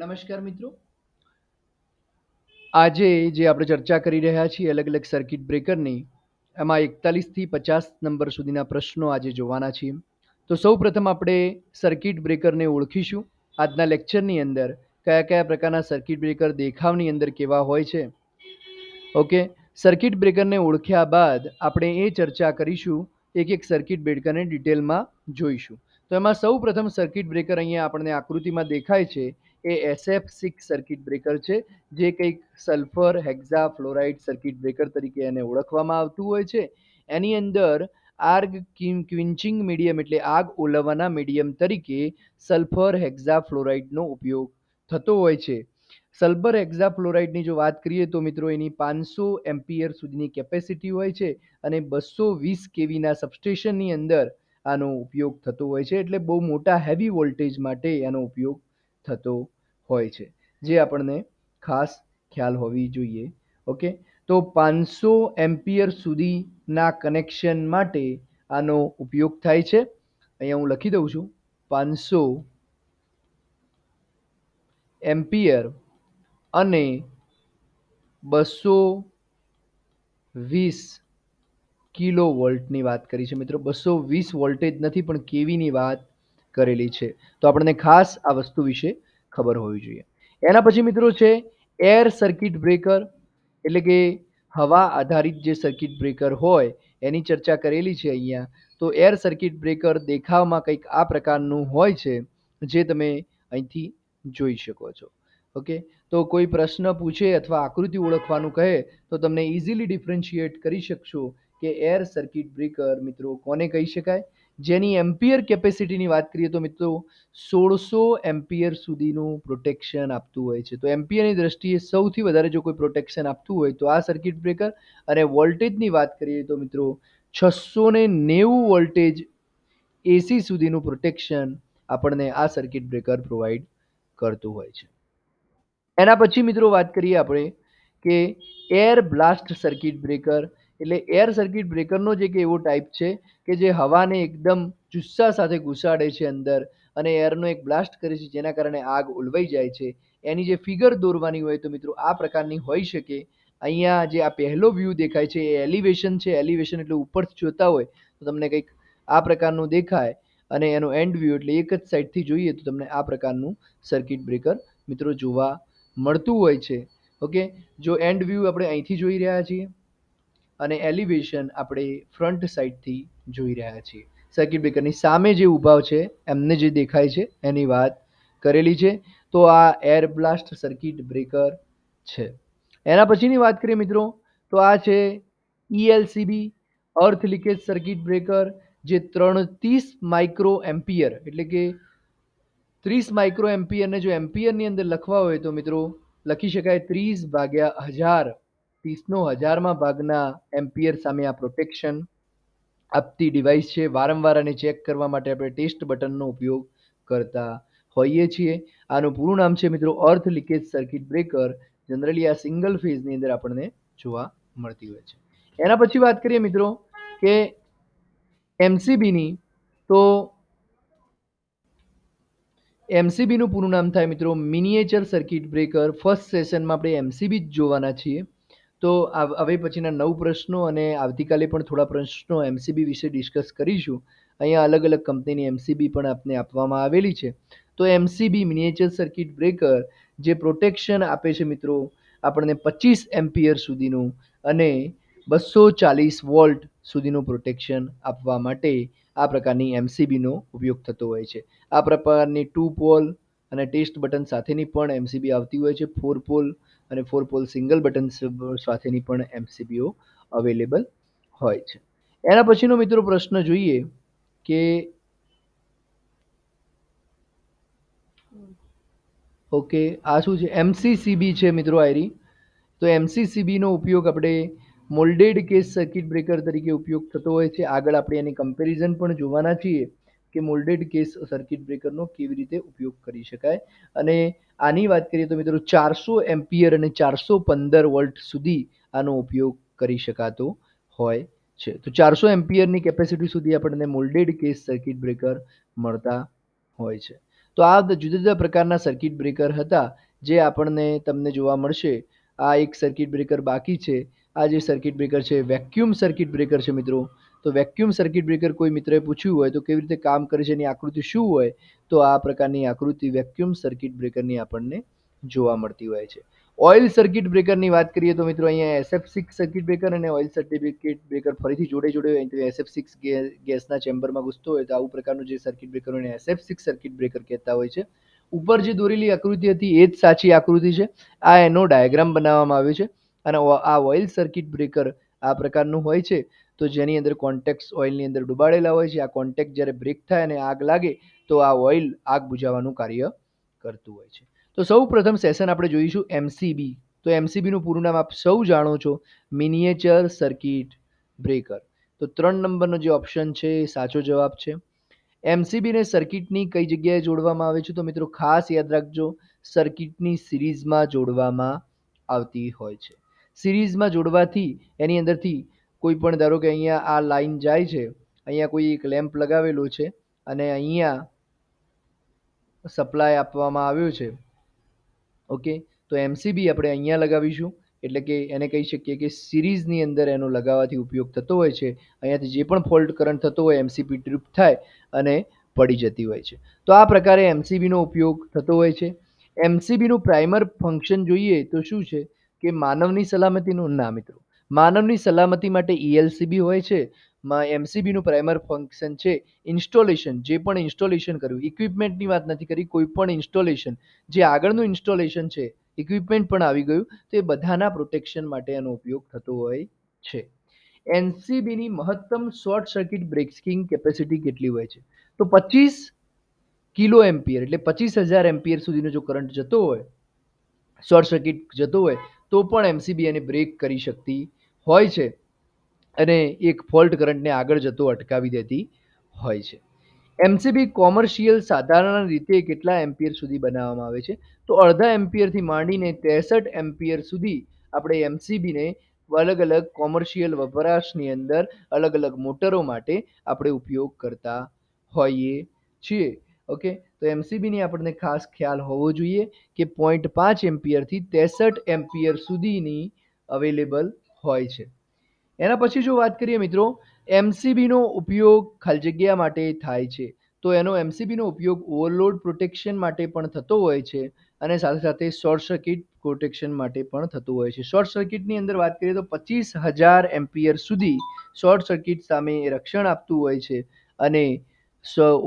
નમસ્કાર મિત્રો આજે જે આપણે ચર્ચા કરી રહ્યા છીએ અલગ અલગ સર્કિટ બ્રેકરની એમાં એકતાલીસથી પચાસ નંબર સુધીના પ્રશ્નો આજે જોવાના છીએ તો સૌ પ્રથમ આપણે સર્કિટ બ્રેકરને ઓળખીશું આજના લેક્ચરની અંદર કયા કયા પ્રકારના સર્કિટ બ્રેકર દેખાવની અંદર કેવા હોય છે ઓકે સર્કિટ બ્રેકરને ઓળખ્યા બાદ આપણે એ ચર્ચા કરીશું એક એક સર્કિટ બ્રેકરને ડિટેલમાં જોઈશું તો એમાં સૌ પ્રથમ સર્કિટ બ્રેકર અહીંયા આપણને આકૃતિમાં દેખાય છે એ એસએફ સિક્સ સર્કિટ બ્રેકર છે જે કંઈક sulphur hexa fluoride circuit breaker તરીકે એને ઓળખવામાં આવતું હોય છે એની અંદર આર્ગ ક્વિન્ચિંગ મીડિયમ એટલે આગ ઓલવવાના મીડિયમ તરીકે સલ્ફર હેક્ઝા ફ્લોરાઇડનો ઉપયોગ થતો હોય છે સલ્ફર હેક્ઝા ફ્લોરાઇડની જો વાત કરીએ તો મિત્રો એની પાંચસો એમ્પિયર સુધીની કેપેસિટી હોય છે અને બસો વીસ કેવીના સબસ્ટેશનની અંદર આનો ઉપયોગ થતો હોય છે એટલે બહુ મોટા હેવી વોલ્ટેજ માટે એનો ઉપયોગ થતો હોય છે જે આપણને ખાસ ખ્યાલ હોવી જોઈએ ઓકે તો પાંચસો એમ્પિયર સુધીના કનેક્શન માટે આનો ઉપયોગ થાય છે અહીંયા હું લખી દઉં છું પાંચસો એમ્પિયર અને બસો વીસ કિલો વોલ્ટની વાત કરી છે મિત્રો બસો વીસ વોલ્ટેજ નથી પણ કેવીની વાત કરેલી છે તો આપણને ખાસ આ વસ્તુ વિશે ખબર હોવી જોઈએ એના પછી મિત્રો છે એર સર્કિટ બ્રેકર એટલે કે હવા આધારિત જે સર્કિટ બ્રેકર હોય એની ચર્ચા કરેલી છે અહીંયા તો એર સર્કિટ બ્રેકર દેખાવમાં કંઈક આ પ્રકારનું હોય છે જે તમે અહીંથી જોઈ શકો છો ઓકે તો કોઈ પ્રશ્ન પૂછે અથવા આકૃતિ ઓળખવાનું કહે તો તમને ઇઝીલી ડિફરન્શિએટ કરી શકશો કે એર સર્કિટ બ્રેકર મિત્રો કોને કહી શકાય જેની એમ્પિયર કેપેસિટીની વાત કરીએ તો મિત્રો સોળસો એમ્પિયર સુધીનું પ્રોટેક્શન આપતું હોય છે તો એમ્પિયરની દ્રષ્ટિએ સૌથી વધારે જો કોઈ પ્રોટેક્શન આપતું હોય તો આ સર્કિટ બ્રેકર અને વોલ્ટેજની વાત કરીએ તો મિત્રો છસો ને નેવું વોલ્ટેજ એસી સુધીનું પ્રોટેક્શન આપણને આ સર્કિટ બ્રેકર પ્રોવાઈડ કરતું હોય છે એના પછી મિત્રો વાત કરીએ આપણે કે એર બ્લાસ્ટ સર્કિટ બ્રેકર એટલે એર સર્કિટ બ્રેકરનો જે કે એવો ટાઈપ છે કે જે હવાને એકદમ જુસ્સા સાથે ઘુસાડે છે અંદર અને એરનો એક બ્લાસ્ટ કરે છે જેના કારણે આગ ઉલવાઈ જાય છે એની જે ફિગર દોરવાની હોય તો મિત્રો આ પ્રકારની હોઈ શકે અહીંયા જે આ પહેલો વ્યૂ દેખાય છે એ એલિવેશન છે એલિવેશન એટલે ઉપરથી જોતા હોય તો તમને કંઈક આ પ્રકારનું દેખાય અને એનો એન્ડ વ્યૂ એટલે એક જ સાઈડથી જોઈએ તો તમને આ પ્રકારનું સર્કિટ બ્રેકર મિત્રો જોવા મળતું હોય છે ઓકે જો એન્ડ વ્યૂ આપણે અહીંથી જોઈ રહ્યા છીએ અને એલિવેશન આપણે ફ્રન્ટ સાઈડથી જોઈ રહ્યા છીએ સર્કિટ બ્રેકરની સામે જે ઊભા છે એમને જે દેખાય છે એની વાત કરેલી છે તો આ એર બ્લાસ્ટ સર્કિટ બ્રેકર છે એના પછીની વાત કરીએ મિત્રો તો આ છે ELCB earth leakage circuit breaker જે ત્રણ ત્રીસ માઇક્રો એમ્પિયર એટલે કે ત્રીસ માઇક્રો એમ્પિયરને જો એમ્પિયરની અંદર લખવા હોય તો મિત્રો લખી શકાય ત્રીસ ભાગ્યા હજાર ત્રીસનો હજારમાં ભાગના એમ્પિયર સામે આ પ્રોટેક્શન આપતી ડિવાઇસ છે વારંવાર અને ચેક કરવા માટે આપણે ટેસ્ટ બટનનો ઉપયોગ કરતા હોઈએ છીએ આનું પૂરું નામ છે મિત્રો earth leakage circuit breaker generally આ સિંગલ ફેઝની અંદર આપણને જોવા મળતી હોય છે એના પછી વાત કરીએ મિત્રો કે એમસીબીની તો એમસીબીનું પૂરું નામ થાય મિત્રો મિનિએચર સર્કિટ બ્રેકર ફર્સ્ટ સેશનમાં આપણે એમસીબી જ જોવાના છીએ તો હવે પછીના નવ પ્રશ્નો અને આવતીકાલે પણ થોડા પ્રશ્નો એમસીબી વિશે ડિસ્કસ કરીશું અહીંયા અલગ અલગ કંપનીની એમસીબી પણ આપને આપવામાં આવેલી છે તો એમસીબી મિનિએચર સર્કિટ બ્રેકર જે પ્રોટેક્શન આપે છે મિત્રો આપણને પચીસ એમ્પિયર સુધીનું અને બસો ચાલીસ વોલ્ટ સુધીનું પ્રોટેક્શન આપવા માટે આ પ્રકારની એમસીબીનો ઉપયોગ થતો હોય છે આ પ્રકારની ટુ પોલ અને ટેસ્ટ બટન સાથેની પણ એમસીબી આવતી હોય છે ફોર પોલ અને ફોર પોલ સિંગલ બટન સાથેની પણ એમસીબીઓ અવેલેબલ હોય છે એના પછીનો મિત્રો પ્રશ્ન જોઈએ કે ઓકે આ શું છે એમસીસીબી છે મિત્રો આયરી તો એમસીસીબીનો ઉપયોગ આપણે મોલ્ડેડ કે સર્કિટ બ્રેકર તરીકે ઉપયોગ થતો હોય છે આગળ આપણે એની કમ્પેરિઝન પણ જોવાના છીએ કે મોલ્ડેડ કેસ સર્કિટ બ્રેકરનો કેવી રીતે ઉપયોગ કરી શકાય અને આની વાત કરીએ તો મિત્રો ચારસો એમ્પિયર અને ચારસો પંદર વોલ્ટ સુધી આનો ઉપયોગ કરી શકાતો હોય છે તો ચારસો એમ્પિયરની કેપેસિટી સુધી આપણને મોલ્ડેડ કેસ સર્કિટ બ્રેકર મળતા હોય છે તો આ જુદા જુદા પ્રકારના સર્કિટ બ્રેકર હતા જે આપણને તમને જોવા મળશે આ એક સર્કિટ બ્રેકર બાકી છે આ જે સર્કિટ બ્રેકર છે વેક્યુમ સર્કિટ બ્રેકર છે મિત્રો તો વેક્યુમ સર્કિટ બ્રેકર કોઈ મિત્રએ પૂછ્યું હોય તો કેવી રીતે કામ કરે છે એની આકૃતિ શું હોય તો આ પ્રકારની આકૃતિ વેક્યુમ સર્કિટ બ્રેકરની આપણને જોવા મળતી હોય છે ઓઇલ સર્કિટ બ્રેકરની વાત કરીએ તો મિત્રો અહીંયા એસએફ સિક્સ સર્કિટ બ્રેકર અને ઓઇલ સર્ટિફિકેટ બ્રેકર ફરીથી જોડે જોડે હોય એસએફ સિક્સ ગેસના ચેમ્બરમાં ઘૂસતો હોય તો આવું પ્રકારનું જે સર્કિટ બ્રેકર હોય એસએફ સિક્સ સર્કિટ બ્રેકર કહેતા હોય છે ઉપર જે દોરેલી આકૃતિ હતી એ જ સાચી આકૃતિ છે આ એનો ડાયાગ્રામ બનાવવામાં આવ્યો છે અને આ ઓઇલ સર્કિટ બ્રેકર આ પ્રકારનું હોય છે તો જેની અંદર કોન્ટેક્ટ ઓઇલની અંદર ડૂબાડેલા હોય છે આ કોન્ટેક્ટ જ્યારે બ્રેક થાય અને આગ લાગે તો આ ઓઇલ આગ બુઝાવવાનું કાર્ય કરતું હોય છે તો સૌ પ્રથમ સેશન આપણે જોઈશું એમસીબી તો એમસીબીનું પૂરું નામ આપ સૌ જાણો છો મિનિએચર સર્કિટ બ્રેકર તો ત્રણ નંબરનો જે ઓપ્શન છે એ સાચો જવાબ છે એમસીબીને સર્કિટની કઈ જગ્યાએ જોડવામાં આવે છે તો મિત્રો ખાસ યાદ રાખજો સર્કિટની સિરીઝમાં જોડવામાં આવતી હોય છે સિરીઝમાં જોડવાથી એની અંદરથી કોઈ પણ ધારો કે અહીંયા આ લાઈન જાય છે અહીંયા કોઈ એક લેમ્પ લગાવેલો છે અને અહીંયા સપ્લાય આપવામાં આવ્યો છે ઓકે તો એમસીબી આપણે અહીંયા લગાવીશું એટલે કે એને કહી શકીએ કે સિરીઝની અંદર એનો લગાવવાથી ઉપયોગ થતો હોય છે અહીંયાથી જે પણ ફોલ્ટ કરંટ થતો હોય એમસીબી ટ્રીપ થાય અને પડી જતી હોય છે તો આ પ્રકારે એમસીબીનો ઉપયોગ થતો હોય છે એમસીબીનું પ્રાઇમર ફંક્શન જોઈએ તો શું છે કે માનવની સલામતીનું ના મિત્રો માનવની સલામતી માટે ઈએલસીબી e હોય છે માં એમસીબીનું પ્રાઇમર ફંક્શન છે ઇન્સ્ટોલેશન જે પણ ઇન્સ્ટોલેશન કર્યું ઇક્વિપમેન્ટની વાત નથી કરી કોઈ પણ ઇન્સ્ટોલેશન જે આગળનું ઇન્સ્ટોલેશન છે ઇક્વિપમેન્ટ પણ આવી ગયું તો એ બધાના પ્રોટેક્શન માટે એનો ઉપયોગ થતો હોય છે એનસીબીની મહત્તમ શોર્ટ સર્કિટ બ્રેકિંગ કેપેસિટી કેટલી હોય છે તો પચીસ કિલો એમ્પિયર એટલે પચીસ હજાર એમ્પિયર સુધીનો જો કરંટ જતો હોય શોર્ટ સર્કિટ જતો હોય તો પણ એમસીબી એને બ્રેક કરી શકતી હોય છે અને એક ફોલ્ટ કરંટને આગળ જતો અટકાવી દેતી હોય છે એમસીબી કોમર્શિયલ સાધારણ રીતે કેટલા એમ્પિયર સુધી બનાવવામાં આવે છે તો અડધા એમ્પિયરથી માંડીને ત્રેસઠ એમ્પિયર સુધી આપણે એમસીબીને અલગ અલગ કોમર્શિયલ વપરાશની અંદર અલગ અલગ મોટરો માટે આપણે ઉપયોગ કરતા હોઈએ છીએ ઓકે તો એમસીબીની આપણને ખાસ ખ્યાલ હોવો જોઈએ કે પોઈન્ટ પાંચ એમ્પિયરથી ત્રેસઠ એમ્પિયર સુધીની અવેલેબલ હોય છે એના પછી જો વાત કરીએ મિત્રો એમસીબીનો ઉપયોગ ખાલી જગ્યા માટે થાય છે તો એનો એમસીબીનો ઉપયોગ ઓવરલોડ પ્રોટેક્શન માટે પણ થતો હોય છે અને સાથે સાથે શોર્ટ સર્કિટ પ્રોટેક્શન માટે પણ થતું હોય છે શોર્ટ સર્કિટની અંદર વાત કરીએ તો પચીસ હજાર એમ્પિયર સુધી શોર્ટ સર્કિટ સામે રક્ષણ આપતું હોય છે અને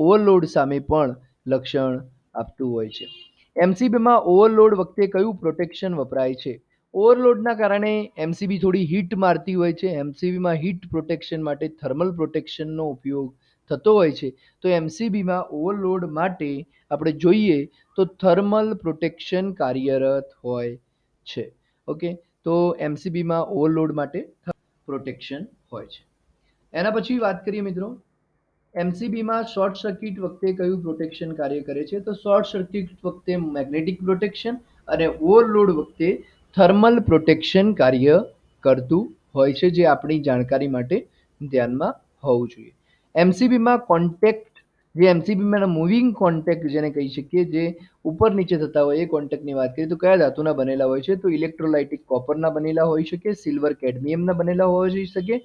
ઓવરલોડ સામે પણ લક્ષણ આપતું હોય છે એમસીબીમાં ઓવરલોડ વખતે કયું પ્રોટેક્શન વપરાય છે ઓવરલોડના કારણે એમસીબી થોડી હીટ મારતી હોય છે એમસીબીમાં હીટ પ્રોટેક્શન માટે થર્મલ પ્રોટેક્શનનો ઉપયોગ થતો હોય છે તો એમસીબીમાં ઓવરલોડ માટે આપણે જોઈએ તો થર્મલ પ્રોટેક્શન કાર્યરત હોય છે ઓકે તો એમસીબીમાં ઓવરલોડ માટે પ્રોટેક્શન હોય છે એના પછી વાત કરીએ મિત્રો એમસીબીમાં શોર્ટ સર્કિટ વખતે કયું પ્રોટેક્શન કાર્ય કરે છે તો શોર્ટ સર્કિટ વખતે મેગ્નેટિક પ્રોટેક્શન અને ઓવરલોડ વખતે થર્મલ પ્રોટેક્શન કાર્ય કરતું હોય છે જે આપણી જાણકારી માટે ધ્યાનમાં હોવું જોઈએ એમસીબીમાં કોન્ટેક્ટ જે એમસીબીમાં મૂવિંગ કોન્ટેક્ટ જેને કહી શકીએ જે ઉપર નીચે થતા હોય એ કોન્ટેક્ટની વાત કરીએ તો કયા ધાતુના બનેલા હોય છે તો ઇલેક્ટ્રોલાઇટિક કોપરના બનેલા હોઈ શકે સિલ્વર કેડમિયમના બનેલા હોઈ શકે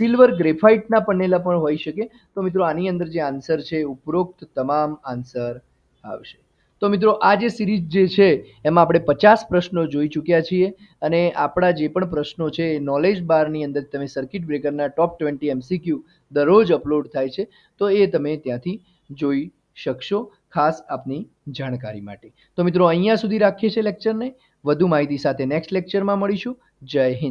સિલ્વર ગ્રેફાઇટના બનેલા પણ હોઈ શકે તો મિત્રો આની અંદર જે આન્સર છે ઉપરોક્ત તમામ આન્સર આવશે તો મિત્રો આ જે સિરીઝ જે છે એમાં આપણે પચાસ પ્રશ્નો જોઈ ચૂક્યા છીએ અને આપણા જે પણ પ્રશ્નો છે એ નોલેજ બારની અંદર તમે સર્કિટ બ્રેકરના ટોપ ટ્વેન્ટી એમસીક્યુ દરરોજ અપલોડ થાય છે તો એ તમે ત્યાંથી જોઈ શકશો ખાસ આપની જાણકારી માટે તો મિત્રો અહીંયા સુધી રાખીએ છીએ લેક્ચરને વધુ માહિતી સાથે નેક્સ્ટ લેક્ચરમાં મળીશું જય હિન્દ